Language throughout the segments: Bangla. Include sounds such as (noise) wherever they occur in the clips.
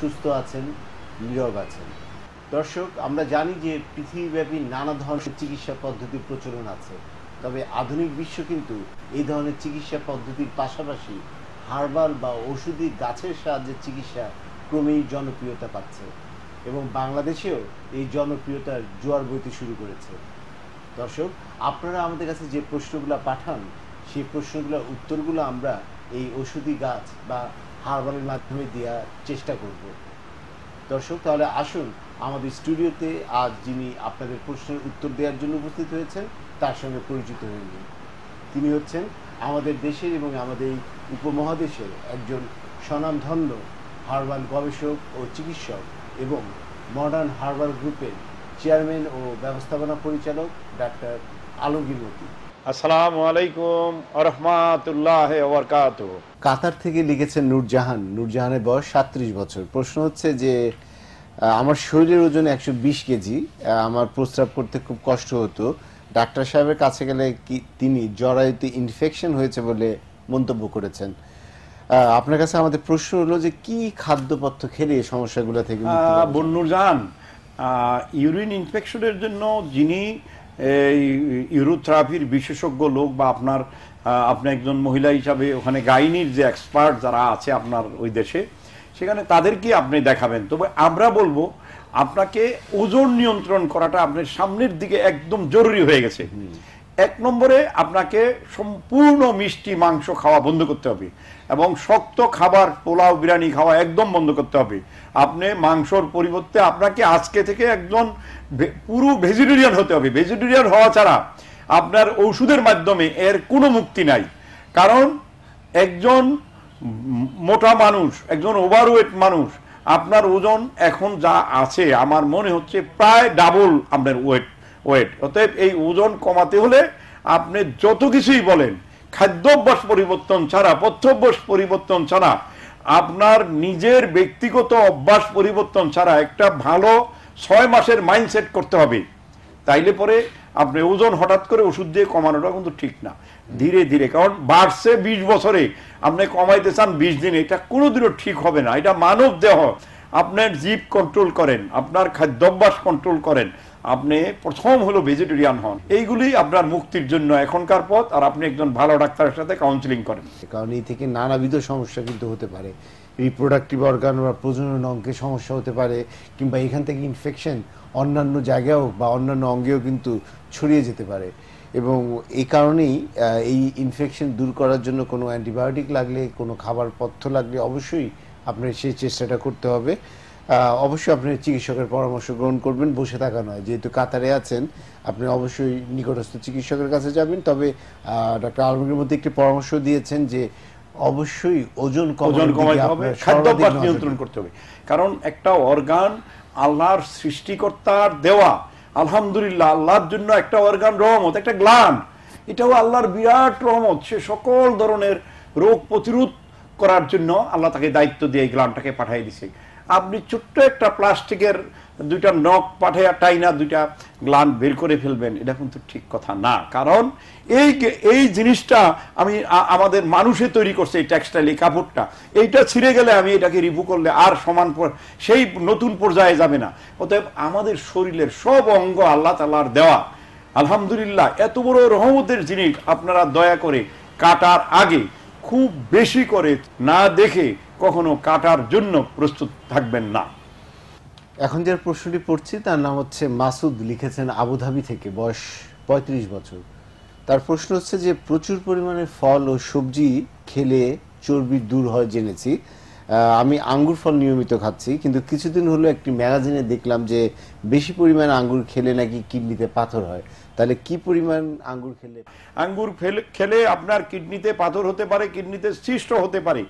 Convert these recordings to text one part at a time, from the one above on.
সুস্থ আছেন নীরব আছেন দর্শক আমরা জানি যে পৃথিবীব্যাপী নানা ধরনের চিকিৎসা পদ্ধতির প্রচলন আছে তবে আধুনিক বিশ্ব কিন্তু এই ধরনের চিকিৎসা পদ্ধতির পাশাপাশি হার্বাল বা ওষুধি গাছের সাহায্যে চিকিৎসা ক্রমেই জনপ্রিয়তা পাচ্ছে এবং বাংলাদেশেও এই জনপ্রিয়তার জোয়ার বইতে শুরু করেছে দর্শক আপনারা আমাদের কাছে যে প্রশ্নগুলো পাঠান সেই প্রশ্নগুলোর উত্তরগুলো আমরা এই ওষুধি গাছ বা হারবারের মাধ্যমে দেওয়ার চেষ্টা করব দর্শক তাহলে আসুন আমাদের স্টুডিওতে আজ যিনি আপনাদের প্রশ্নের উত্তর দেওয়ার জন্য উপস্থিত হয়েছেন তার সঙ্গে পরিচিত হয়ে নিন তিনি হচ্ছেন আমাদের দেশের এবং আমাদের উপমহাদেশের একজন স্বনামধন্য হার্বাল গবেষক ও চিকিৎসক এবং মডার্ন হার্বাল গ্রুপের চেয়ারম্যান ও ব্যবস্থাপনা পরিচালক ডাক্তার আলমগীর মতি আসসালামু আলাইকুম আরহামাতুল্লাহ ওবরকাতুহ কাতার থেকে লিখেছেন নূরজাহান নূরজাহানের বয়স সাত্রিশ বছর প্রশ্ন হচ্ছে যে আমার শরীরের ওজন একশো বিশ কেজি আমার প্রস্রাব করতে খুব কষ্ট হতো ডাক্তার সাহেবের কাছে গেলে কি তিনি জরায়ুতে ইনফেকশন হয়েছে বলে মন্তব্য করেছেন আপনার কাছে আমাদের প্রশ্ন হলো যে কি খাদ্যপথ্য খেলে এই সমস্যাগুলো থেকে বন্যুরজান ইউরিন ইনফেকশনের জন্য যিনি এই ইউরোথেরাপির বিশেষজ্ঞ লোক বা আপনার আপনি একজন মহিলা হিসাবে ওখানে গাইনির যে এক্সপার্ট যারা আছে আপনার ওই দেশে সেখানে তাদেরকে আপনি দেখাবেন তবে আমরা বলবো আপনাকে ওজন নিয়ন্ত্রণ করাটা আপনার সামনের দিকে একদম জরুরি হয়ে গেছে এক নম্বরে আপনাকে সম্পূর্ণ মিষ্টি মাংস খাওয়া বন্ধ করতে হবে এবং শক্ত খাবার পোলাও বিরিয়ানি খাওয়া একদম বন্ধ করতে হবে আপনি মাংসর পরিবর্তে আপনাকে আজকে থেকে একজন পুরো ভেজিটেরিয়ান হতে হবে ভেজিটেরিয়ান হওয়া ছাড়া আপনার ঔষধের মাধ্যমে এর কোনো মুক্তি নাই কারণ একজন মোটা মানুষ একজন ওভারওয়েট মানুষ আপনার ওজন এখন যা আছে আমার মনে হচ্ছে প্রায় ডাবল আপনার ওয়েট ওয়েট অতএব এই ওজন কমাতে হলে আপনি যত কিছুই বলেন খাদ্যাভ্যাস পরিবর্তন ছাড়া পথ্যভ্যাস পরিবর্তন ছাড়া আপনার নিজের ব্যক্তিগত অভ্যাস পরিবর্তন ছাড়া একটা ভালো ছয় মাসের মাইন্ডসেট করতে হবে তাইলে পরে আপনি ওজন হঠাৎ করে ওষুধ দিয়ে কমানোটা কিন্তু ঠিক না ধীরে ধীরে কারণ বাড়ছে ২০ বছরে আপনি কমাইতে চান বিশ দিনে এটা কোনোদিনও ঠিক হবে না এটা মানব দেহ আপনার জীব কন্ট্রোল করেন আপনার খাদ্যাভ্যাস কন্ট্রোল করেন আপনি প্রথম হলো ভেজিটেরিয়ান হন এইগুলি আপনার মুক্তির জন্য এখনকার পথ আর আপনি একজন ভালো ডাক্তারের সাথে কাউন্সিলিং করেন কারণ এই থেকে নানাবিধ সমস্যা কিন্তু হতে পারে রিপ্রোডাক্টিভ অর্গান বা প্রজনন অঙ্গে সমস্যা হতে পারে কিংবা এখান থেকে ইনফেকশন অন্যান্য জায়গায়ও বা অন্যান্য অঙ্গেও কিন্তু ছড়িয়ে যেতে পারে এবং এই কারণেই এই ইনফেকশন দূর করার জন্য কোনো অ্যান্টিবায়োটিক লাগলে কোনো খাবার পথ্য লাগলে অবশ্যই আপনার সেই চেষ্টাটা করতে হবে অবশ্যই আপনি চিকিৎসকের পরামর্শ গ্রহণ করবেন বসে থাকা নয় যেহেতু কাতারে আছেন আপনি অবশ্যই নিকটস্থ চিকিৎসকের কাছে যাবেন তবে ডাক্তার আলমগীর মধ্যে একটি পরামর্শ দিয়েছেন যে অবশ্যই ওজন ওজন কমাতে হবে খাদ্যাভ্যাস নিয়ন্ত্রণ করতে হবে কারণ একটা অর্গান আল্লাহর সৃষ্টিকর্তার দেওয়া আলহামদুলিল্লাহ আল্লাহর জন্য একটা অর্গান রহমত একটা গ্লান এটাও আল্লাহর বিরাট রহমত সে সকল ধরনের রোগ প্রতিরোধ করার জন্য আল্লাহ তাকে দায়িত্ব দিয়ে এই গ্লানটাকে পাঠিয়ে দিছে আপনি ছোট্ট একটা প্লাস্টিকের দুইটা নখ পাঠাইয়া টাইনা দুইটা গ্লান বের করে ফেলবেন এটা কিন্তু ঠিক কথা না কারণ এই এই জিনিসটা আমি আমাদের মানুষে তৈরি করছে এই টেক্সটাইল এই কাপড়টা এইটা ছিঁড়ে গেলে আমি এটাকে রিভু করলে আর সমান সেই নতুন পর্যায়ে যাবে না অতএব আমাদের শরীরের সব অঙ্গ আল্লাহ তালার দেওয়া আলহামদুলিল্লাহ এত বড় রহমতের জিনিস আপনারা দয়া করে কাটার আগে খুব বেশি করে না দেখে কখনো কাটার জন্য প্রস্তুত থাকবেন না এখন যার প্রশ্নটি পড়ছি তার নাম হচ্ছে মাসুদ লিখেছেন আবুধাবি থেকে বয়স পঁয়ত্রিশ বছর তার প্রশ্ন হচ্ছে যে প্রচুর পরিমাণে ফল ও সবজি খেলে চর্বি দূর হয় জেনেছি আমি আঙ্গুর ফল নিয়মিত খাচ্ছি কিন্তু কিছুদিন হলো একটি ম্যাগাজিনে দেখলাম যে বেশি পরিমাণে আঙ্গুর খেলে নাকি কিডনিতে পাথর হয় তাহলে কি পরিমাণ আঙ্গুর খেলে আঙ্গুর খেলে আপনার কিডনিতে পাথর হতে পারে কিডনিতে সৃষ্ট হতে পারে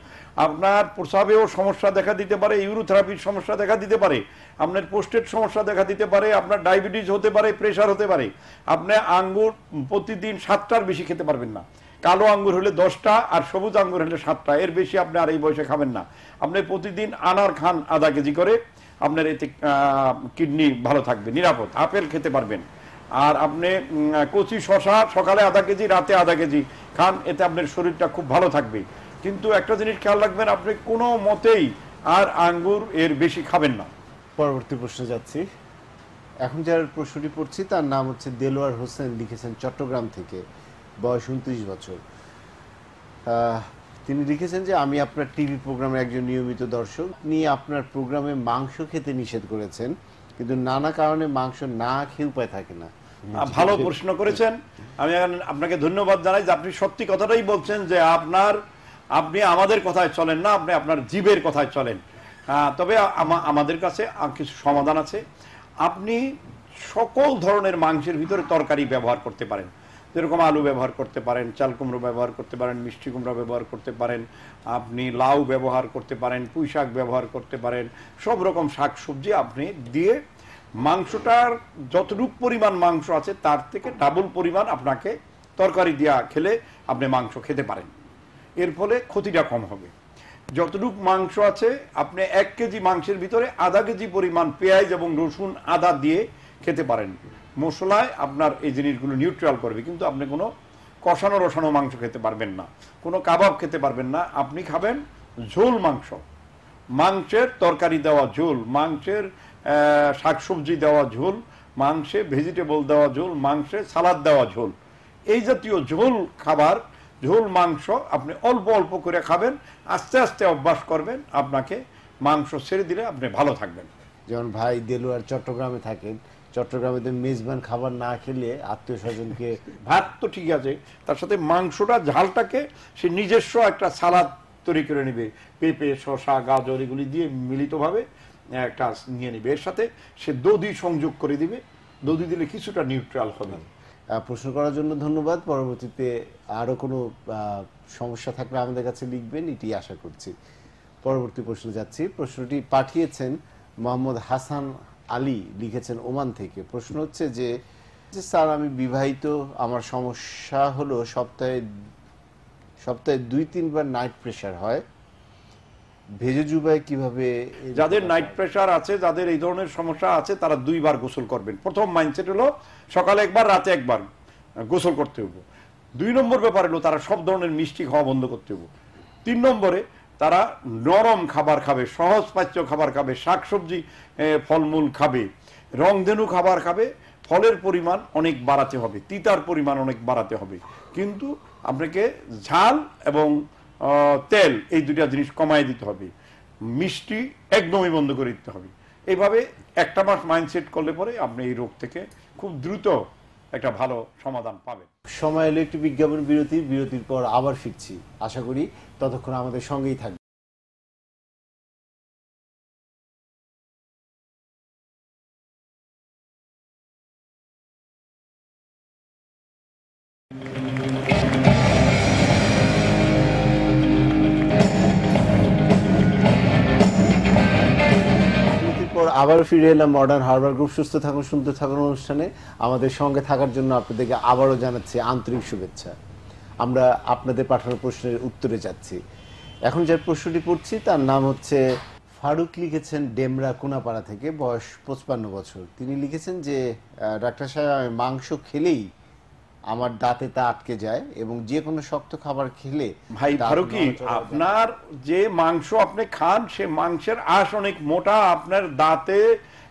আপনার প্রসাবেও সমস্যা দেখা দিতে পারে ইউরোথেরাপির সমস্যা দেখা দিতে পারে আপনার পোস্টের সমস্যা দেখা দিতে পারে আপনার ডায়াবেটিস হতে পারে প্রেশার হতে পারে আপনি আঙ্গুর প্রতিদিন সাতটার বেশি খেতে পারবেন না কালো আঙ্গুর হলে দশটা আর সবুজ আঙ্গুর হলে সাতটা এর বেশি আপনি আর এই বয়সে খাবেন না আপনি প্রতিদিন আনার খান আধা কেজি করে আপনার এতে কিডনি ভালো থাকবে নিরাপদ আপেল খেতে পারবেন আর আপনি কচি শশা সকালে আধা কেজি রাতে আধা কেজি খান এতে আপনার শরীরটা খুব ভালো থাকবে কিন্তু একটা জিনিস খেয়াল রাখবেন আপনি কোনো মতেই আর আঙ্গুর এর বেশি খাবেন না পরবর্তী প্রশ্নে যাচ্ছি এখন যার প্রশ্নটি পড়ছি তার নাম হচ্ছে দেলোয়ার হোসেন লিখেছেন চট্টগ্রাম থেকে বয়স উনত্রিশ বছর তিনি লিখেছেন যে আমি আপনার টিভি প্রোগ্রামে একজন নিয়মিত দর্শক নিয়ে আপনার প্রোগ্রামে মাংস খেতে নিষেধ করেছেন কিন্তু নানা কারণে মাংস না খেয়ে উপায় থাকে না ভালো প্রশ্ন করেছেন আমি আপনাকে ধন্যবাদ জানাই যে আপনি সত্যি কথাটাই বলছেন যে আপনার আপনি আমাদের কথায় চলেন না আপনি আপনার জীবের কথায় চলেন তবে আমাদের কাছে কিছু সমাধান আছে আপনি সকল ধরনের মাংসের ভিতরে তরকারি ব্যবহার করতে পারেন যেরকম আলু ব্যবহার করতে পারেন চাল কুমড়ো ব্যবহার করতে পারেন মিষ্টি কুমড়া ব্যবহার করতে পারেন আপনি লাউ ব্যবহার করতে পারেন পুঁই শাক ব্যবহার করতে পারেন সব রকম শাক সবজি আপনি দিয়ে মাংসটার যতটুক পরিমাণ মাংস আছে তার থেকে ডাবল পরিমাণ আপনাকে তরকারি দিয়া খেলে আপনি মাংস খেতে পারেন এর ফলে ক্ষতিটা কম হবে যতটুক মাংস আছে আপনি এক কেজি মাংসের ভিতরে আধা কেজি পরিমাণ পেঁয়াজ এবং রসুন আদা দিয়ে খেতে পারেন মশলায় আপনার এই জিনিসগুলো নিউট্রাল করবে কিন্তু আপনি কোনো কষানো রসানো মাংস খেতে পারবেন না কোনো কাবাব খেতে পারবেন না আপনি খাবেন ঝোল মাংস মাংসের তরকারি দেওয়া ঝোল মাংসের শাকসবজি দেওয়া ঝোল মাংসে ভেজিটেবল দেওয়া ঝোল মাংসে সালাদ দেওয়া ঝোল এই জাতীয় ঝোল খাবার ঝোল মাংস আপনি অল্প অল্প করে খাবেন আস্তে আস্তে অভ্যাস করবেন আপনাকে মাংস ছেড়ে দিলে আপনি ভালো থাকবেন যেমন ভাই দেলুয়ার চট্টগ্রামে থাকেন চট্টগ্রামে তো মেজবান খাবার না খেলে আত্মীয় স্বজনকে (laughs) ভাত তো ঠিক আছে তার সাথে মাংসটা ঝালটাকে সে নিজস্ব একটা সালাদ তৈরি করে নেবে পেঁপে শশা গাজর এগুলি দিয়ে মিলিতভাবে কাজ নিয়ে নিবে এর সাথে সে দধি সংযোগ করে দিবে দধি দিলে কিছুটা নিউট্রাল হবে প্রশ্ন করার জন্য ধন্যবাদ পরবর্তীতে আরও কোনো সমস্যা থাকলে আমাদের কাছে লিখবেন এটি আশা করছি পরবর্তী প্রশ্ন যাচ্ছি প্রশ্নটি পাঠিয়েছেন মোহাম্মদ হাসান আলী লিখেছেন ওমান থেকে প্রশ্ন হচ্ছে যে স্যার আমি বিবাহিত আমার সমস্যা হলো সপ্তাহে সপ্তাহে দুই তিনবার নাইট প্রেশার হয় ভেজে জুবায় কিভাবে যাদের নাইট প্রেশার আছে যাদের এই ধরনের সমস্যা আছে তারা দুইবার গোসল করবেন প্রথম মাইন্ডসেট হলো সকালে একবার রাতে একবার গোসল করতে হবে দুই নম্বর ব্যাপার হলো তারা সব ধরনের মিষ্টি খাওয়া বন্ধ করতে হবে তিন নম্বরে তারা নরম খাবার খাবে সহজ পাচ্য খাবার খাবে শাকসবজি ফলমূল খাবে রংধেনু খাবার খাবে ফলের পরিমাণ অনেক বাড়াতে হবে তিতার পরিমাণ অনেক বাড়াতে হবে কিন্তু আপনাকে ঝাল এবং তেল এই দুটা জিনিস কমায় দিতে হবে মিষ্টি একদমই বন্ধ করে দিতে হবে এইভাবে একটা মাস মাইন্ডসেট করলে পরে আপনি এই রোগ থেকে খুব দ্রুত একটা ভালো সমাধান পাবে সময় এলো একটি বিজ্ঞাপন বিরতি বিরতির পর আবার ফিরছি আশা করি ততক্ষণ আমাদের সঙ্গেই থাকবে আবারও ফিরে এলাম মডার্ন হারবার গ্রুপ সুস্থ থাকুন সুন্দর থাকুন অনুষ্ঠানে আমাদের সঙ্গে থাকার জন্য আপনাদেরকে আবারও জানাচ্ছি আন্তরিক শুভেচ্ছা আমরা আপনাদের পাঠানো প্রশ্নের উত্তরে যাচ্ছি এখন যার প্রশ্নটি পড়ছি তার নাম হচ্ছে ফারুক লিখেছেন ডেমরা কোনাপাড়া থেকে বয়স পঁচপান্ন বছর তিনি লিখেছেন যে ডাক্তার সাহেব আমি মাংস খেলেই আমার দাঁতে তা আটকে যায় এবং যে কোনো শক্ত খাবার খেলে ভাই ফারুকি আপনার যে মাংস আপনি খান সে মাংসের আশ অনেক মোটা আপনার দাঁতে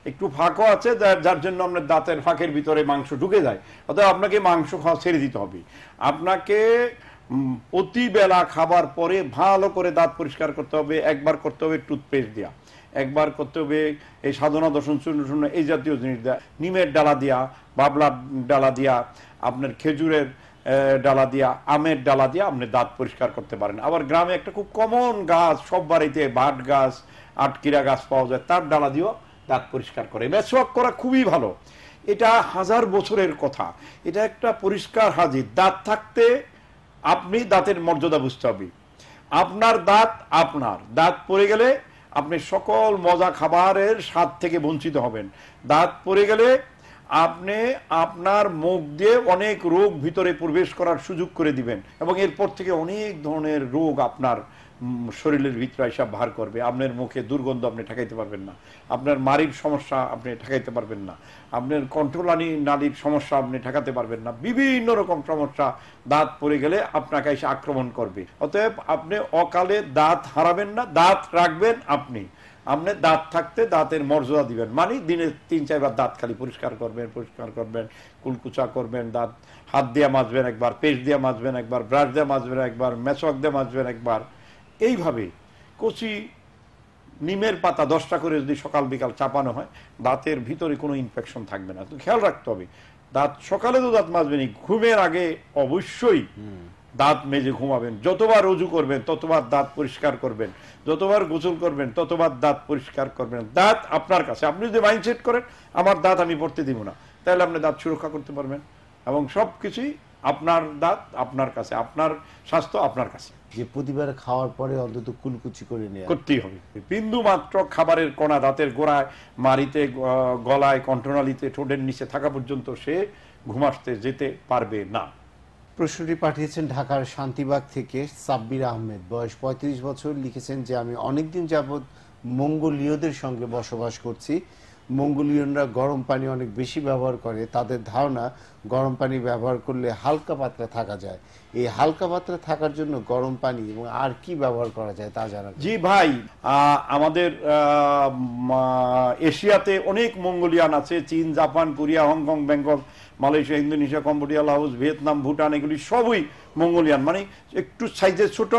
একটু ফাঁকও আছে যার জন্য আপনার দাঁতের ফাঁকের ভিতরে মাংস ঢুকে যায় অর্থাৎ আপনাকে মাংস খাওয়া ছেড়ে দিতে হবে আপনাকে প্রতিবেলা খাবার পরে ভালো করে দাঁত পরিষ্কার করতে হবে একবার করতে হবে টুথপেস্ট দেওয়া একবার করতে হবে এই সাধনা দর্শন শূন্য শূন্য এই জাতীয় জিনিস দেয়া নিমের ডালা দিয়া বাবলার ডালা দিয়া আপনার খেজুরের ডালা দিয়া আমের ডালা দিয়া আপনি দাঁত পরিষ্কার করতে পারেন আবার গ্রামে একটা খুব কমন গাছ সব বাড়িতে বাট গাছ আটকিরা গাছ পাওয়া যায় তার ডালা দিয়েও দাঁত পরিষ্কার করে মেসওয়াক করা খুবই ভালো এটা হাজার বছরের কথা এটা একটা পরিষ্কার হাজির দাঁত থাকতে আপনি দাঁতের মর্যাদা বুঝতে হবে আপনার দাঁত আপনার দাঁত পড়ে গেলে আপনি সকল মজা খাবারের স্বাদ থেকে বঞ্চিত হবেন দাঁত পড়ে গেলে আপনি আপনার মুখ দিয়ে অনেক রোগ ভিতরে প্রবেশ করার সুযোগ করে দিবেন এবং এরপর থেকে অনেক ধরনের রোগ আপনার শরীরের ভিতরে এসব ভার করবে আপনার মুখে দুর্গন্ধ আপনি ঠেকাইতে পারবেন না আপনার মারির সমস্যা আপনি ঠেকাইতে পারবেন না আপনার কন্ট্রোলানি নালীর সমস্যা আপনি ঠেকাতে পারবেন না বিভিন্ন রকম সমস্যা দাঁত পড়ে গেলে আপনাকে এসে আক্রমণ করবে অতএব আপনি অকালে দাঁত হারাবেন না দাঁত রাখবেন আপনি আপনি দাঁত থাকতে দাঁতের মর্যাদা দিবেন মানে দিনে তিন চারবার দাঁত খালি পরিষ্কার করবেন পরিষ্কার করবেন কুলকুচা করবেন দাঁত হাত দিয়ে মাজবেন একবার পেস্ট দিয়ে মাজবেন একবার ব্রাশ দিয়ে মাজবেন একবার মেচক দিয়ে মাজবেন একবার এইভাবে কচি নিমের পাতা দশটা করে যদি সকাল বিকাল চাপানো হয় দাঁতের ভিতরে কোনো ইনফেকশন থাকবে না তো খেয়াল রাখতে হবে দাঁত সকালে তো দাঁত মাজবেনি ঘুমের আগে অবশ্যই দাঁত মেজে ঘুমাবেন যতবার রজু করবেন ততবার দাঁত পরিষ্কার করবেন যতবার গোসল করবেন ততবার দাঁত পরিষ্কার করবেন দাঁত আপনার কাছে আপনি যদি মাইন্ডসেট করেন আমার দাঁত আমি পড়তে দিব না তাহলে আপনি দাঁত সুরক্ষা করতে পারবেন এবং সব কিছুই আপনার দাঁত আপনার কাছে আপনার স্বাস্থ্য আপনার কাছে যে প্রতিবার খাওয়ার পরে অন্তত কুলকুচি করে নিয়ে করতেই হবে বিন্দু মাত্র খাবারের কোনা দাঁতের গোড়ায় মারিতে গলায় কণ্ঠনালিতে ঠোঁটের নিচে থাকা পর্যন্ত সে ঘুমাসতে যেতে পারবে না প্রশ্নটি পাঠিয়েছেন ঢাকার শান্তিবাগ থেকে সাব্বির আহমেদ বয়স ৩৫ বছর লিখেছেন যে আমি অনেকদিন যাবৎ মঙ্গোলীয়দের সঙ্গে বসবাস করছি মঙ্গোলিয়ানরা গরম পানি অনেক বেশি ব্যবহার করে তাদের ধারণা গরম পানি ব্যবহার করলে হালকা পাত্রা থাকা যায় এই হালকা পাত্রা থাকার জন্য গরম পানি এবং আর কি ব্যবহার করা যায় তা জানা জি ভাই আমাদের এশিয়াতে অনেক মঙ্গোলিয়ান আছে চীন Japan Korea Hong Kong Bangkok Malaysia Indonesia Cambodia Laos Vietnam Bhutan এগুলি সবই মঙ্গোলিয়ান মানে একটু সাইজে ছোট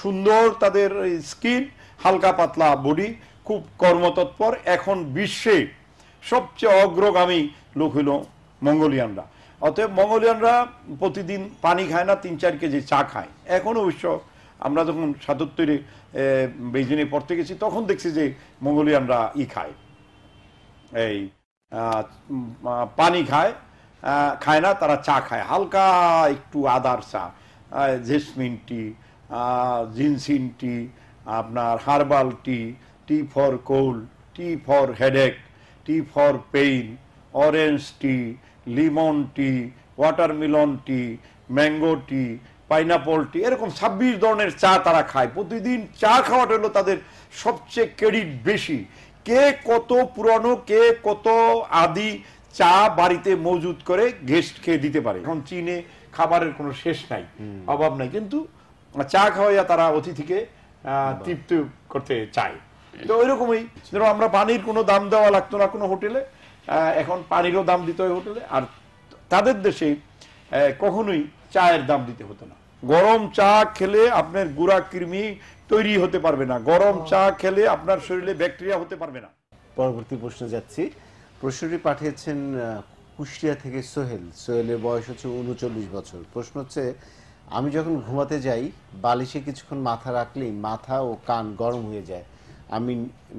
সুন্দর তাদের স্কিন হালকা পাতলা বডি খুব কর্মতৎপর এখন বিশ্বে সবচেয়ে অগ্রগামী লোক হইল মঙ্গোলিয়ানরা অতএব মঙ্গোলিয়ানরা প্রতিদিন পানি খায় না তিন চার কেজি চা খায় এখন অবশ্য আমরা যখন সাতত্তরে বেজিনে পড়তে গেছি তখন দেখছি যে মঙ্গোলিয়ানরা ই খায় এই পানি খায় খায় না তারা চা খায় হালকা একটু আদার চা জেসমিন টি জিনসিন টি আপনার herbal tea T for cold, T for headache, T for pain, orange tea, lemon tea, watermelon tea mango tea pineapple tea এরকম ছাব্বিশ ধরনের চা তারা খায় প্রতিদিন চা খাওয়াটা হলো তাদের সবচেয়ে ক্রেডিট বেশি কে কত পুরনো কে কত আদি চা বাড়িতে মজুদ করে গেস্ট খেয়ে দিতে পারে এখন চীনে খাবারের কোনো শেষ নাই অভাব নাই কিন্তু চা খাওয়াইয়া তারা অতিথিকে তৃপ্ত করতে চায় তো ওইরকমই ধরো আমরা পানির কোনো দাম দেওয়া লাগতো না কোনো হোটেলে এখন পানিরও দাম দিতে হয় হোটেলে আর তাদের দেশে কখনোই চায়ের দাম দিতে হতো না গরম চা খেলে আপনার গুড়া কৃমি তৈরি হতে পারবে না গরম চা খেলে আপনার শরীরে ব্যাকটেরিয়া হতে পারবে না পরবর্তী প্রশ্নে যাচ্ছি প্রশ্নটি পাঠিয়েছেন কুষ্টিয়া থেকে সোহেল সোহেলের বয়স হচ্ছে উনচল্লিশ বছর প্রশ্ন হচ্ছে আমি যখন ঘুমাতে যাই বালিশে কিছুক্ষণ মাথা রাখলেই মাথা ও কান গরম হয়ে যায় আমি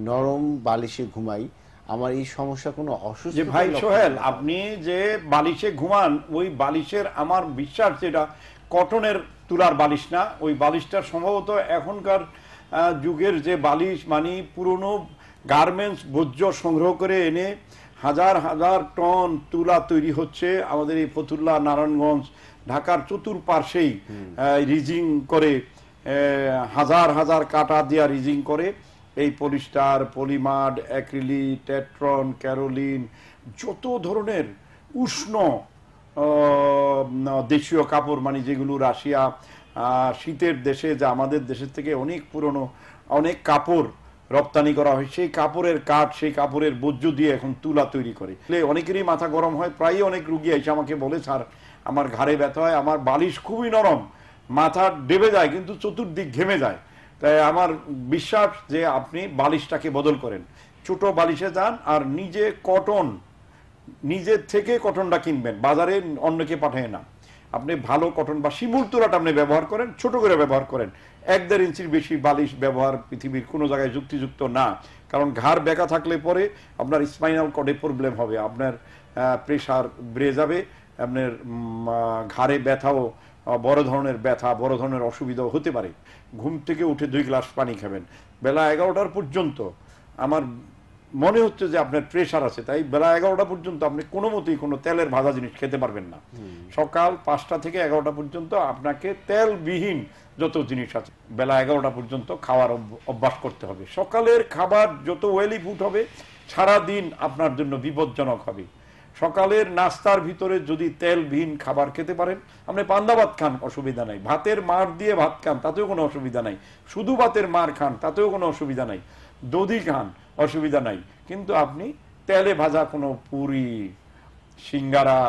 নরম বালিশে ঘুমাই আমার এই সমস্যা কোনো অসুস্থ ভাই সোহেল আপনি যে বালিশে ঘুমান ওই বালিশের আমার বিশ্বাস যেটা কটনের তুলার বালিশ না ওই বালিশটা সম্ভবত এখনকার যুগের যে বালিশ মানে পুরনো গার্মেন্টস বর্জ্য সংগ্রহ করে এনে হাজার হাজার টন তুলা তৈরি হচ্ছে আমাদের এই ফতুল্লা নারায়ণগঞ্জ ঢাকার চতুর্পার্শ্বেই রিজিং করে হাজার হাজার কাটা দিয়া রিজিং করে এই পলিস্টার পলিমাড অ্যাক্রিলি টেট্রন ক্যারোলিন যত ধরনের উষ্ণ দেশীয় কাপড় মানে যেগুলো রাশিয়া শীতের দেশে যা আমাদের দেশের থেকে অনেক পুরনো অনেক কাপড় রপ্তানি করা হয় সেই কাপড়ের কাঠ সেই কাপড়ের বজ্য দিয়ে এখন তুলা তৈরি করে অনেকেরই মাথা গরম হয় প্রায়ই অনেক রুগী এসে আমাকে বলে স্যার আমার ঘাড়ে ব্যথা হয় আমার বালিশ খুবই নরম মাথা ডেবে যায় কিন্তু চতুর্দিক ঘেমে যায় তাই আমার বিশ্বাস যে আপনি বালিশটাকে বদল করেন ছোট বালিশে যান আর নিজে কটন নিজের থেকে কটনটা কিনবেন বাজারে অন্যকে পাঠায় না আপনি ভালো কটন বা শিমুল তোলাটা আপনি ব্যবহার করেন ছোট করে ব্যবহার করেন এক দেড় ইঞ্চির বেশি বালিশ ব্যবহার পৃথিবীর কোনো জায়গায় যুক্তিযুক্ত না কারণ ঘাড় বেঁকা থাকলে পরে আপনার স্পাইনাল কর্ডে প্রবলেম হবে আপনার প্রেশার বেড়ে যাবে আপনার ঘাড়ে ব্যথাও বড় ধরনের ব্যথা বড় ধরনের অসুবিধাও হতে পারে ঘুম থেকে উঠে দুই গ্লাস পানি খাবেন বেলা এগারোটার পর্যন্ত আমার মনে হচ্ছে যে আপনার প্রেশার আছে তাই বেলা এগারোটা পর্যন্ত আপনি কোনো মতেই কোনো তেলের ভাজা জিনিস খেতে পারবেন না সকাল পাঁচটা থেকে এগারোটা পর্যন্ত আপনাকে তেলবিহীন যত জিনিস আছে বেলা এগারোটা পর্যন্ত খাওয়ার অভ্যাস করতে হবে সকালের খাবার যত ওয়েলি ফুড হবে সারা দিন আপনার জন্য বিপজ্জনক হবে সকালের নাস্তার ভিতরে যদি তেল ভিন খাবার খেতে পারেন আপনি পান্দা ভাত খান অসুবিধা নাই ভাতের মার দিয়ে ভাত খান তাতেও কোনো অসুবিধা নাই শুধু ভাতের মার খান তাতেও কোনো অসুবিধা নাই দধি খান অসুবিধা নাই কিন্তু আপনি তেলে ভাজা কোনো পুরি সিঙ্গারা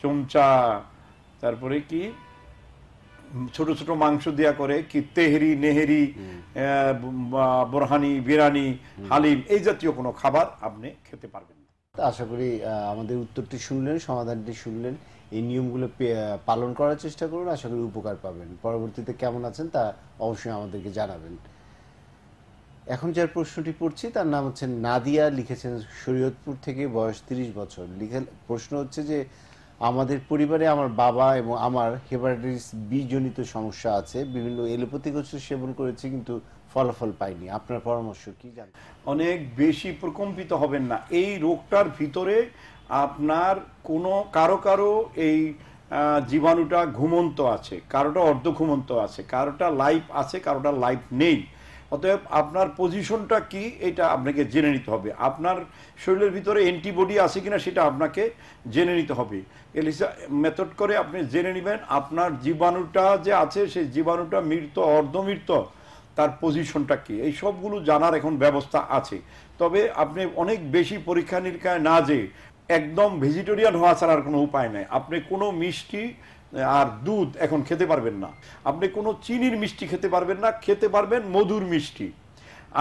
চমচা তারপরে কি ছোট ছোট মাংস দিয়া করে কি তেহরি নেহেরি বোরহানি বিরানি হালিম এই জাতীয় কোনো খাবার আপনি খেতে পারবেন আশা করি আমাদের উত্তরটি শুনলেন সমাধানটি শুনলেন এই নিয়মগুলো পালন করার চেষ্টা করুন আশা করি উপকার পাবেন পরবর্তীতে কেমন আছেন তা অবশ্যই আমাদেরকে জানাবেন এখন যার প্রশ্নটি পড়ছি তার নাম হচ্ছে নাদিয়া লিখেছেন শরীয়তপুর থেকে বয়স তিরিশ বছর লিখে প্রশ্ন হচ্ছে যে আমাদের পরিবারে আমার বাবা এবং আমার হেপাটাইটিস বিজনিত সমস্যা আছে বিভিন্ন এলোপ্যাথিক ওষুধ সেবন করেছি কিন্তু ফলাফল পাইনি আপনার পরামর্শ কি জানেন অনেক বেশি প্রকম্পিত হবেন না এই রোগটার ভিতরে আপনার কোনো কারো কারো এই জীবাণুটা ঘুমন্ত আছে কারোটা অর্ধ ঘুমন্ত আছে কারোটা লাইফ আছে কারোটা লাইফ নেই অতএব আপনার পজিশনটা কি এটা আপনাকে জেনে নিতে হবে আপনার শরীরের ভিতরে অ্যান্টিবডি আছে কিনা সেটা আপনাকে জেনে নিতে হবে এলিসা মেথড করে আপনি জেনে নেবেন আপনার জীবাণুটা যে আছে সেই জীবাণুটা মৃত অর্ধমৃত তার পজিশনটা কী এই সবগুলো জানার এখন ব্যবস্থা আছে তবে আপনি অনেক বেশি পরীক্ষা নিরীক্ষায় না যে একদম ভেজিটেরিয়ান হওয়া ছাড়া আর কোনো উপায় নাই আপনি কোনো মিষ্টি আর দুধ এখন খেতে পারবেন না আপনি কোনো চিনির মিষ্টি খেতে পারবেন না খেতে পারবেন মধুর মিষ্টি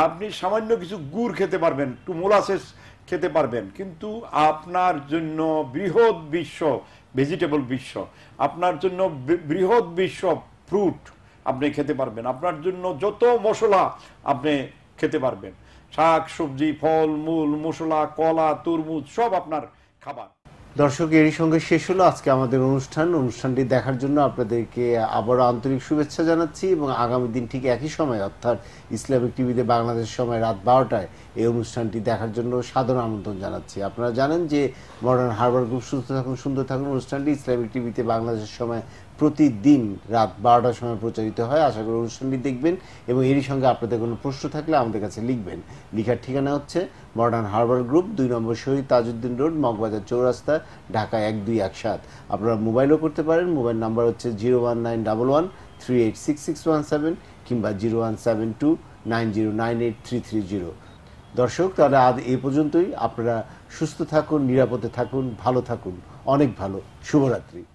আপনি সামান্য কিছু গুড় খেতে পারবেন একটু মোলাসেস খেতে পারবেন কিন্তু আপনার জন্য বৃহৎ বিশ্ব ভেজিটেবল বিশ্ব আপনার জন্য বৃহৎ বিশ্ব ফ্রুট আপনি খেতে পারবেন আপনার জন্য যত মশলা আপনি খেতে পারবেন শাক সবজি ফল মূল মশলা কলা তরমুজ সব আপনার খাবার দর্শক এরই সঙ্গে শেষ হলো আজকে আমাদের অনুষ্ঠান অনুষ্ঠানটি দেখার জন্য আপনাদেরকে আবারও আন্তরিক শুভেচ্ছা জানাচ্ছি এবং আগামী দিন ঠিক একই সময় অর্থাৎ ইসলামিক টিভিতে বাংলাদেশ সময় রাত বারোটায় এই অনুষ্ঠানটি দেখার জন্য সাধারণ আমন্ত্রণ জানাচ্ছি আপনারা জানেন যে মডার্ন হারবার গ্রুপ সুস্থ থাকুন সুন্দর থাকুন অনুষ্ঠানটি ইসলামিক টিভিতে বাংলাদেশের সময় প্রতিদিন রাত বারোটার সময় প্রচারিত হয় আশা করি অনুষ্ঠানটি দেখবেন এবং এরই সঙ্গে আপনাদের কোনো প্রশ্ন থাকলে আমাদের কাছে লিখবেন লিখার ঠিকানা হচ্ছে মডার্ন হারবার গ্রুপ দুই নম্বর শহীদ তাজউদ্দিন রোড মগবাজার চৌরাস্তা ঢাকা এক দুই এক সাত আপনারা মোবাইলও করতে পারেন মোবাইল নাম্বার হচ্ছে zero one nine double one three eight six six one seven কিংবা zero one seven two nine zero nine eight three three zero দর্শক তাহলে আজ এ পর্যন্তই আপনারা সুস্থ থাকুন নিরাপদে থাকুন ভালো থাকুন অনেক ভালো শুভরাত্রি